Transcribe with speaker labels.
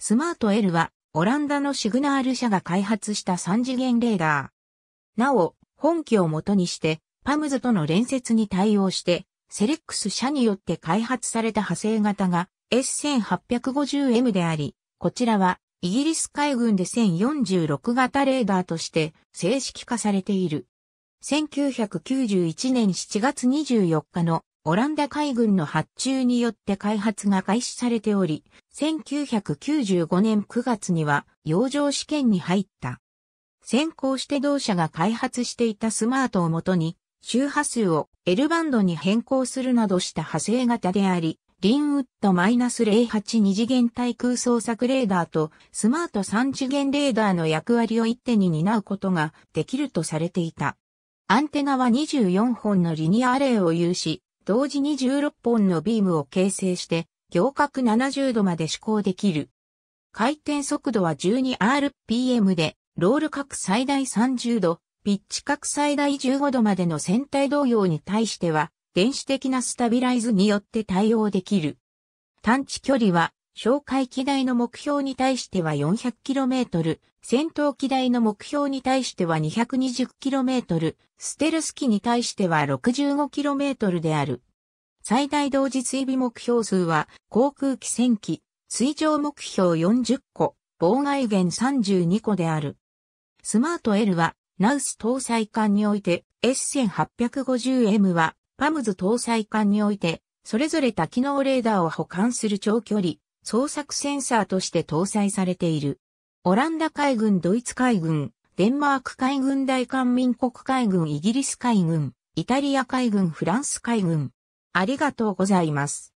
Speaker 1: スマート L はオランダのシグナール社が開発した3次元レーダー。なお、本機を元にしてパムズとの連接に対応して、セレックス社によって開発された派生型が S1850M であり、こちらはイギリス海軍で1046型レーダーとして正式化されている。1991年7月24日のオランダ海軍の発注によって開発が開始されており、1995年9月には洋上試験に入った。先行して同社が開発していたスマートをもとに、周波数を L バンドに変更するなどした派生型であり、リンウッド -08 二次元対空捜索レーダーとスマート3次元レーダーの役割を一手に担うことができるとされていた。アンテナは24本のリニアアレイを有し、同時に16本のビームを形成して、行角70度まで試行できる。回転速度は 12rpm で、ロール角最大30度、ピッチ角最大15度までの船体同様に対しては、電子的なスタビライズによって対応できる。探知距離は哨戒機台の目標に対しては 400km、戦闘機台の目標に対しては 220km、ステルス機に対しては 65km である。最大同時追尾目標数は、航空機1000機、水上目標40個、妨害源32個である。スマート L は、ナウス搭載艦において、S1850M は、パムズ搭載艦において、それぞれ多機能レーダーを保管する長距離、捜索センサーとして搭載されている。オランダ海軍、ドイツ海軍、デンマーク海軍、大韓民国海軍、イギリス海軍、イタリア海軍、フランス海軍。
Speaker 2: ありがとうございます。